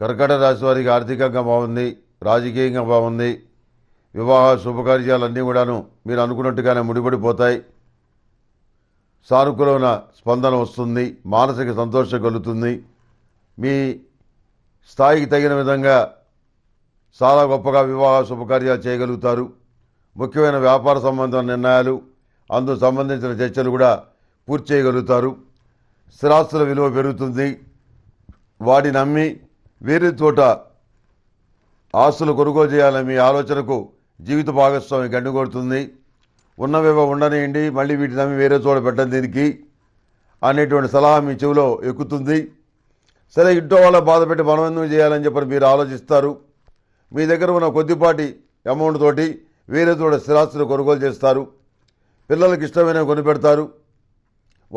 కర్కట రాశి వారికి ఆర్థికంగా బాగుంది రాజకీయంగా బాగుంది వివాహ శుభకార్యాలన్నీ కూడాను మీరు అనుకున్నట్టుగానే ముడిపడిపోతాయి సానుకూలమైన స్పందన వస్తుంది మానసిక సంతోషం కలుగుతుంది మీ స్థాయికి తగిన విధంగా చాలా గొప్పగా వివాహ శుభకార్యాలు చేయగలుగుతారు ముఖ్యమైన వ్యాపార సంబంధమైన నిర్ణయాలు అందుకు సంబంధించిన చర్చలు కూడా పూర్తి చేయగలుగుతారు స్థిరాస్తుల విలువ పెరుగుతుంది వాడి నమ్మి వేరే చోట ఆస్తులు కొనుగోలు చేయాలని మీ ఆలోచనకు జీవిత భాగస్వామి కొడుతుంది ఉన్నవేవో ఉండనియండి మళ్ళీ వీటిని అమ్మి వేరే చోట పెట్టడం దీనికి అనేటువంటి సలహా మీ చెవిలో ఎక్కుతుంది సరే ఇంట్లో వాళ్ళ బాధ పెట్టి మనం ఎందుకు చేయాలని చెప్పని మీరు ఆలోచిస్తారు మీ దగ్గర ఉన్న కొద్దిపాటి అమౌంట్ తోటి వేరే చోట స్థిరాస్తులు కొనుగోలు చేస్తారు పిల్లలకు ఇష్టమైన కొనిపెడతారు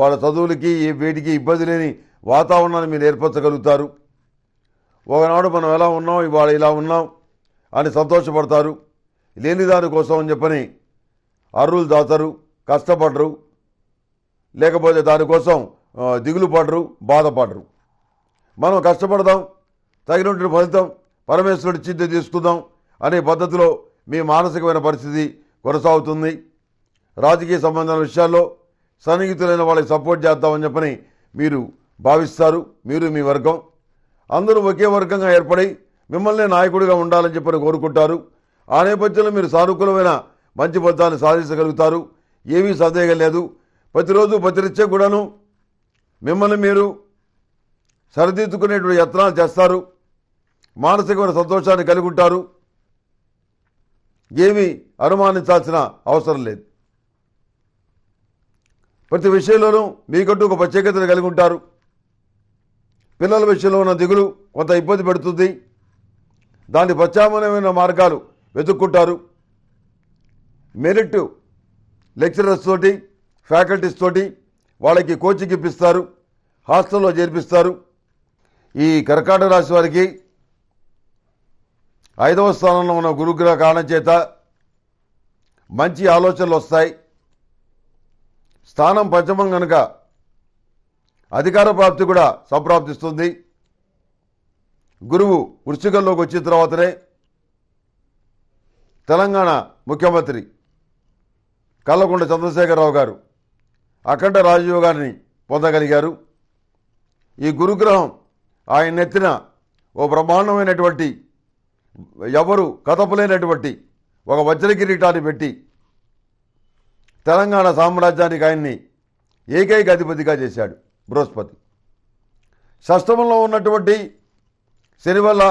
వాళ్ళ చదువులకి ఏ వేటికి ఇబ్బంది లేని వాతావరణాన్ని మీరు ఏర్పరచగలుగుతారు ఒకనాడు మనం ఎలా ఉన్నాం ఇవాళ ఇలా ఉన్నాం అని సంతోషపడతారు లేని దానికోసం అని చెప్పని అర్రులు దాతరు కష్టపడరు లేకపోతే దానికోసం దిగులు పడరు బాధపడరు మనం కష్టపడదాం తగినటువంటి ఫలితం పరమేశ్వరుడి చింత తీసుకుందాం అనే పద్ధతిలో మీ మానసికమైన పరిస్థితి కొనసాగుతుంది రాజకీయ సంబంధమైన విషయాల్లో సన్నిహితులైన వాళ్ళకి సపోర్ట్ చేద్దామని చెప్పని మీరు భావిస్తారు మీరు మీ వర్గం అందరూ ఒకే వర్గంగా ఏర్పడి మిమ్మల్ని నాయకుడిగా ఉండాలని చెప్పని కోరుకుంటారు ఆ నేపథ్యంలో మీరు సానుకూలమైన మంచి ఫలితాన్ని సాధించగలుగుతారు ఏమీ సందేహం లేదు ప్రతిరోజు ప్రతిరిత్య కూడాను మిమ్మల్ని మీరు సరిదిద్దుకునేటువంటి యత్నాలు చేస్తారు మానసికమైన సంతోషాన్ని కలిగి ఉంటారు ఏమీ అనుమానించాల్సిన అవసరం లేదు ప్రతి విషయంలోనూ మీకంటూ ఒక ప్రత్యేకతను కలిగి ఉంటారు పిల్లల విషయంలో ఉన్న దిగులు కొంత ఇబ్బంది పెడుతుంది దాని ప్రత్యామ్నాయమైన మార్గాలు వెతుక్కుంటారు మెరిట్ లెక్చరర్స్ తోటి ఫ్యాకల్టీస్ తోటి వాళ్ళకి కోచింగ్ ఇప్పిస్తారు హాస్టల్లో చేర్పిస్తారు ఈ కర్కాటక రాశి వారికి ఐదవ స్థానంలో ఉన్న గురుగ్రహ కారణం చేత మంచి ఆలోచనలు వస్తాయి స్థానం పంచమం కనుక అధికార ప్రాప్తి కూడా సంప్రాప్తిస్తుంది గురువు వృశ్చికంలోకి వచ్చిన తర్వాతనే తెలంగాణ ముఖ్యమంత్రి కల్లకొండ చంద్రశేఖరరావు గారు అఖండ రాజయోగాన్ని పొందగలిగారు ఈ గురుగ్రహం ఆయన ఎత్తిన ఓ బ్రహ్మాండమైనటువంటి ఎవరు కథపులేనటువంటి ఒక వజ్ర కిరీటాన్ని పెట్టి తెలంగాణ సామ్రాజ్యానికి ఆయన్ని ఏకైక అధిపతిగా చేశాడు బృహస్పతి షష్టమంలో ఉన్నటువంటి శని వల్ల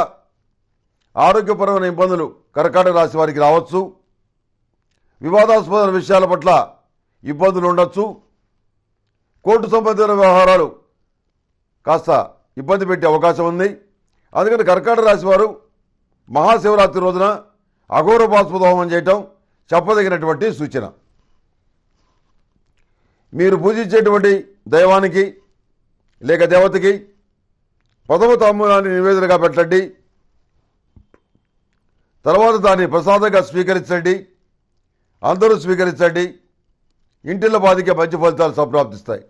ఆరోగ్యపరమైన ఇబ్బందులు కర్కాటక రాశి వారికి రావచ్చు వివాదాస్పద విషయాల పట్ల ఇబ్బందులు ఉండొచ్చు కోర్టు సంబంధించిన వ్యవహారాలు కాస్త ఇబ్బంది పెట్టే అవకాశం ఉంది అందుకని కర్కాటక రాశి వారు మహాశివరాత్రి రోజున అఘోరపాస్పద హోమం చేయటం చెప్పదగినటువంటి సూచన మీరు పూజించేటువంటి దైవానికి లేక దేవతకి ప్రథమ తాంబూలాన్ని నివేదనగా పెట్టండి తర్వాత దాన్ని ప్రసాదంగా స్వీకరించండి అందరూ స్వీకరించండి ఇంటిలో బాధిక మంచి ఫలితాలు సంప్రాప్తిస్తాయి